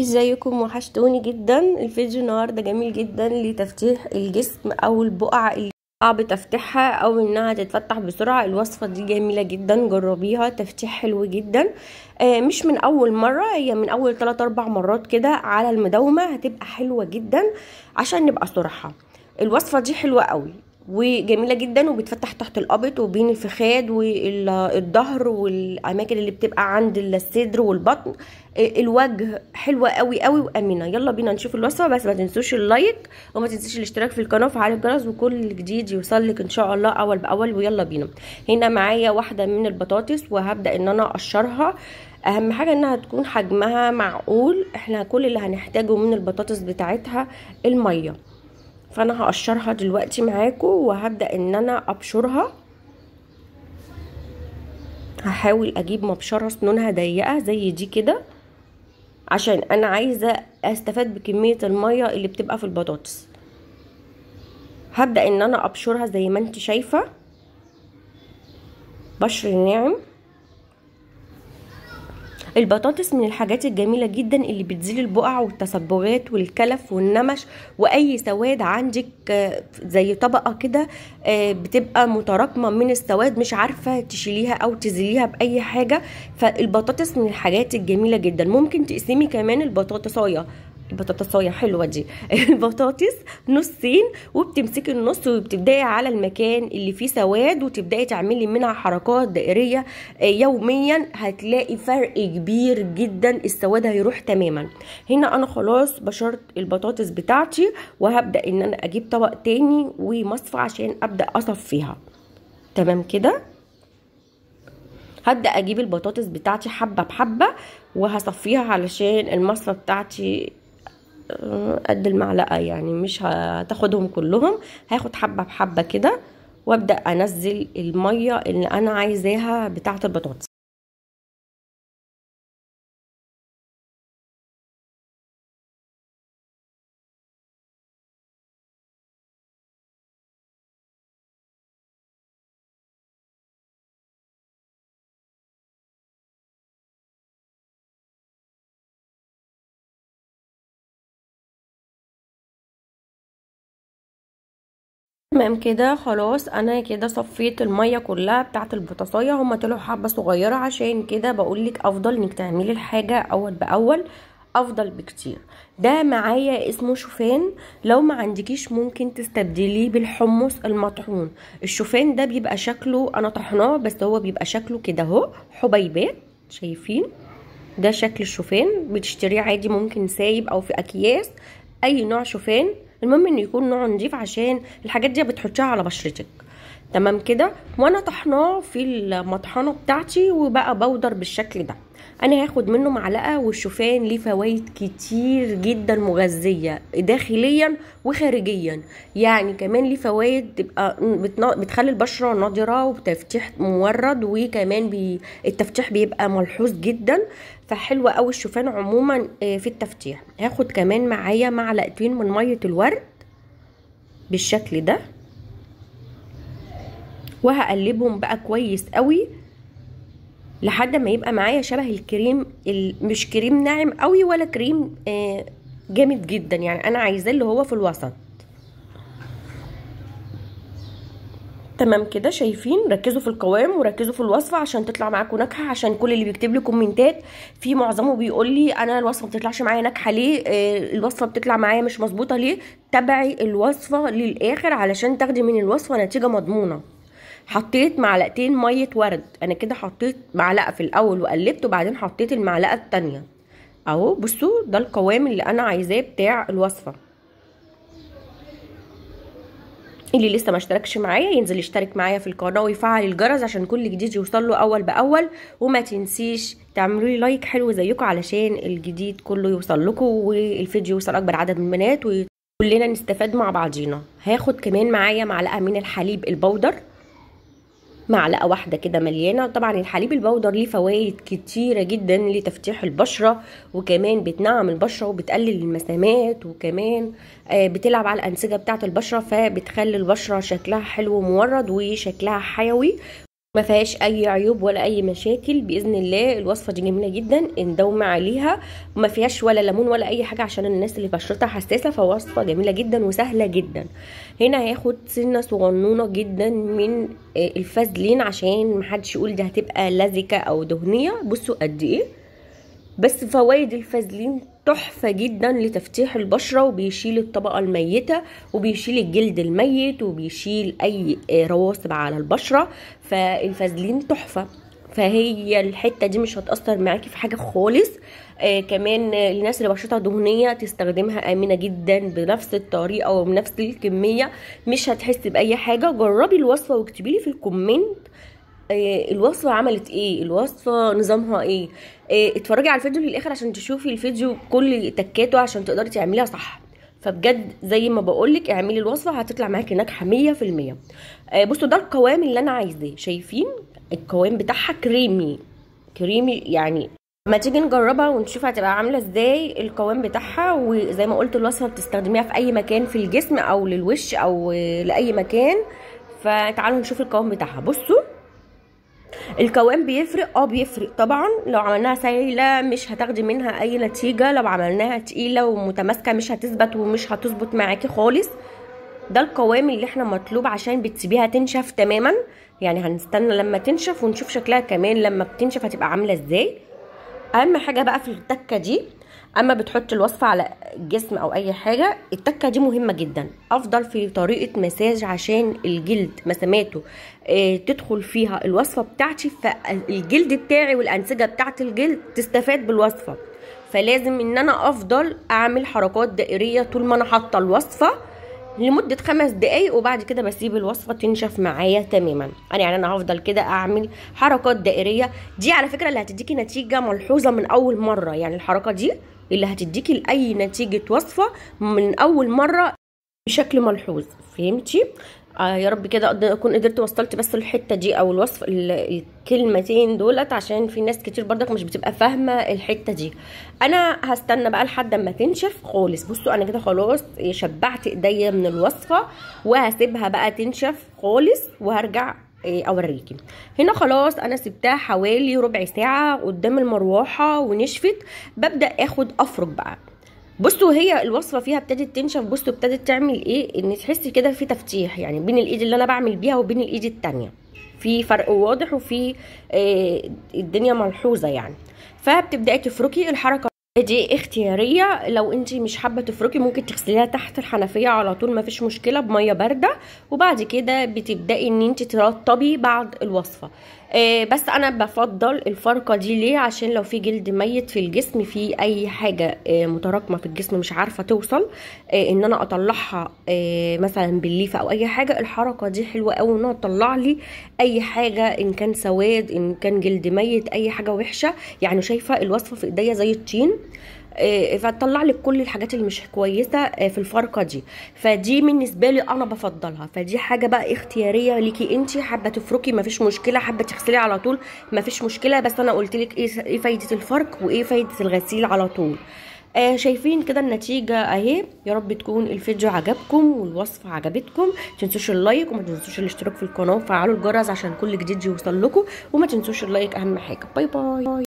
ازيكم وحشتوني جدا الفيديو النهارده جميل جدا لتفتيح الجسم او البقع اللي صعب تفتحها او انها تتفتح بسرعه الوصفه دي جميله جدا جربيها تفتيح حلو جدا آه مش من اول مره هي من اول 3 اربع مرات كده على المداومه هتبقى حلوه جدا عشان نبقى صراحه الوصفه دي حلوه قوي وجميله جدا وبتفتح تحت القبط وبين الفخاد والظهر والاماكن اللي بتبقى عند الصدر والبطن آه، الوجه حلوه قوي قوي وامنه يلا بينا نشوف الوصفه بس ما تنسوش اللايك وما تنسوش الاشتراك في القناه وفعل الجرس وكل جديد يوصلك ان شاء الله اول باول ويلا بينا هنا معايا واحده من البطاطس وهبدا ان انا اقشرها اهم حاجه انها تكون حجمها معقول احنا كل اللي هنحتاجه من البطاطس بتاعتها الميه فانا هقشرها دلوقتي معاكم وهبدا ان انا ابشرها هحاول اجيب مبشره سنونها ضيقه زي دي كده عشان انا عايزه استفاد بكميه الميه اللي بتبقى في البطاطس هبدا ان انا ابشرها زي ما انت شايفه بشر ناعم البطاطس من الحاجات الجميله جدا اللي بتزيل البقع والتصبغات والكلف والنمش واي سواد عندك آه، زي طبقه كده آه، بتبقى متراكمه من السواد مش عارفه تشيليها او تزيليها باي حاجه فالبطاطس من الحاجات الجميله جدا ممكن تقسمي كمان البطاطسايه بطاطسايه حلوه دي البطاطس نصين وبتمسكي النص وبتبداي على المكان اللي فيه سواد وتبداي تعملي منها حركات دائريه آه، يوميا هتلاقي فرق كبير جدا السواد هيروح تماما هنا انا خلاص بشرت البطاطس بتاعتي وهبدا ان انا اجيب طبق تاني ومصفى عشان ابدا اصفيها تمام كده هبدا اجيب البطاطس بتاعتي حبه بحبه وهصفيها علشان المصفى بتاعتي قد المعلقه يعني مش هتاخدهم كلهم هاخد حبه بحبه كده وابدا انزل الميه اللي انا عايزاها بتاعه البطاطس تمام كده خلاص انا كده صفيت الميه كلها بتاعت البطاطايه هما طلعوا حبه صغيره عشان كده بقول لك افضل انك تعملي الحاجه اول باول افضل بكتير ده معايا اسمه شوفان لو ما عندكيش ممكن تستبدليه بالحمص المطحون الشوفان ده بيبقى شكله انا طحناه بس هو بيبقى شكله كده اهو حبيبات شايفين ده شكل الشوفان بتشتريه عادي ممكن سايب او في اكياس اي نوع شوفان المهم انه يكون نوعه نضيف عشان الحاجات دي بتحطيها على بشرتك تمام كده وانا طحناه في المطحنه بتاعتي وبقى بودر بالشكل ده انا هاخد منه معلقه والشوفان ليه فوائد كتير جدا مغذيه داخليا وخارجيا يعني كمان ليه فوائد تبقى بتخلي البشره نضره وبتفتيح مورد وكمان بي التفتيح بيبقى ملحوظ جدا فحلو قوي الشوفان عموما آه، في التفتيح هاخد كمان معايا معلقتين من ميه الورد بالشكل ده وهقلبهم بقى كويس قوي لحد ما يبقى معايا شبه الكريم مش كريم ناعم قوي ولا كريم آه، جامد جدا يعني انا عايزاه اللي هو في الوسط تمام كده شايفين ركزوا في القوام وركزوا في الوصفه عشان تطلع معاكم ناجحه عشان كل اللي بيكتب لي كومنتات في معظمه بيقول لي انا الوصفه ما بتطلعش معايا ناجحه ليه آه، الوصفه بتطلع معايا مش مظبوطه ليه تابعي الوصفه للاخر علشان تاخدي من الوصفه نتيجه مضمونه حطيت معلقتين ميه ورد انا كده حطيت معلقه في الاول وقلبت وبعدين حطيت المعلقه التانية اهو بصوا ده القوام اللي انا عايزاه بتاع الوصفه اللي لسه ما اشتركش معايا ينزل يشترك معايا في القناه ويفعل الجرس عشان كل جديد يوصل له اول باول وما تنسيش تعملوا لي لايك حلو زيكم علشان الجديد كله يوصل لكم والفيديو يوصل اكبر عدد من البنات وكلنا نستفاد مع بعضينا هاخد كمان معايا معلقه من الحليب البودر معلقه واحده كده مليانه طبعا الحليب البودر ليه فوائد كتيره جدا لتفتيح البشره وكمان بتنعم البشره وبتقلل المسامات وكمان آه، بتلعب على الانسجه بتاعه البشره فبتخلي البشره شكلها حلو ومورد وشكلها حيوي ما فيهاش اي عيوب ولا اي مشاكل باذن الله الوصفه دي جميله جدا ندوم عليها ما فيهاش ولا ليمون ولا اي حاجه عشان الناس اللي بشرتها حساسه فوصفه جميله جدا وسهله جدا هنا هياخد سنه صغنونه جدا من آه، الفازلين عشان محدش يقول دي هتبقى لزكه او دهنيه بصوا قد ايه بس فوائد الفازلين تحفة جدا لتفتيح البشرة وبيشيل الطبقة الميتة وبيشيل الجلد الميت وبيشيل أي آه، رواسب على البشرة فالفازلين تحفة فهي الحته دي مش هتاثر معاكي في حاجه خالص آه كمان الناس اللي بشرتها دهنيه تستخدمها امنه جدا بنفس الطريقه وبنفس الكميه مش هتحسي باي حاجه جربي الوصفه واكتبيلي في الكومنت آه، الوصفه عملت ايه الوصفه نظامها ايه آه، اتفرجي على الفيديو للاخر عشان تشوفي الفيديو كل تكاته عشان تقدري تعمليها صح فبجد زي ما بقولك اعملي الوصفه هتطلع معاكي ناجحه 100% آه، بصوا ده القوام اللي انا عايزاه شايفين القوام بتاعها كريمي كريمي يعني ما تيجي نجربها ونشوف هتبقى عامله ازاي القوام بتاعها وزي ما قلت الوصفه بتستخدميها في اي مكان في الجسم او للوش او لاي مكان فتعالوا نشوف القوام بتاعها بصوا القوام بيفرق اه بيفرق طبعا لو عملناها سايله مش هتاخدي منها اي نتيجه لو عملناها تقيله ومتماسكه مش هتثبت ومش هتظبط معاكي خالص ده القوام اللي احنا مطلوب عشان بتسيبيها تنشف تماما يعني هنستنى لما تنشف ونشوف شكلها كمان لما بتنشف هتبقى عامله ازاي اهم حاجه بقى في التكه دي اما بتحط الوصفه على الجسم او اي حاجه التكه دي مهمه جدا افضل في طريقه مساج عشان الجلد مساماته آه، تدخل فيها الوصفه بتاعتي فالجلد بتاعي والانسجه بتاعت الجلد تستفاد بالوصفه فلازم ان انا افضل اعمل حركات دائريه طول ما انا حاطه الوصفه لمدة خمس دقايق وبعد كده بسيب الوصفة تنشف معايا تماما أنا يعني أنا هفضل كده أعمل حركات دائرية دي على فكرة اللي هتديكي نتيجة ملحوظة من أول مرة يعني الحركة دي اللي هتديكي لاي نتيجه وصفه من اول مره بشكل ملحوظ فهمتي آه يا رب كده اكون قدرت وصلت بس الحته دي او الوصف الكلمتين دولت عشان في ناس كتير بردك مش بتبقى فاهمه الحته دي انا هستنى بقى لحد اما تنشف خالص بصوا انا كده خلاص شبعت ايديا من الوصفه وهسيبها بقى تنشف خالص وهرجع إيه، اوريكي هنا خلاص انا سبتها حوالي ربع ساعه قدام المروحه ونشفت ببدا اخد افرك بقى بصوا هي الوصفه فيها ابتدت تنشف بصوا ابتدت تعمل ايه ان تحسي كده في تفتيح يعني بين الايد اللي انا بعمل بيها وبين الايد التانية في فرق واضح وفي آه، الدنيا ملحوظه يعني فبتبداي تفركي الحركه دي اختياريه لو انت مش حابه تفركي ممكن تغسليها تحت الحنفيه على طول ما فيش مشكله بميه بارده وبعد كده بتبداي ان انت ترطبي بعد الوصفه آه بس انا بفضل الفرقه دي ليه عشان لو في جلد ميت في الجسم في اي حاجه آه متراكمه في الجسم مش عارفه توصل آه ان انا اطلعها آه، مثلا بالليفه او اي حاجه الحركه دي حلوه او انها تطلع لي اي حاجه ان كان سواد ان كان جلد ميت اي حاجه وحشه يعني شايفه الوصفه في ايديا زي الطين آه، فتطلع لك كل الحاجات اللي مش كويسه آه، في الفرقه دي فدي بالنسبه لي انا بفضلها فدي حاجه بقى اختياريه ليكي انت حابه تفركي مفيش مشكله حابه تغسلي على طول مفيش مشكله بس انا قلت لك ايه, إيه فايده الفرك وايه فايده الغسيل على طول آه شايفين كده النتيجة اهي يا رب تكون الفيديو عجبكم والوصفة عجبتكم تنسوش اللايك وما تنسوش الاشتراك في القناة وفعلوا الجرس عشان كل جديد يوصل لكم وما تنسوش اللايك اهم حاجة باي باي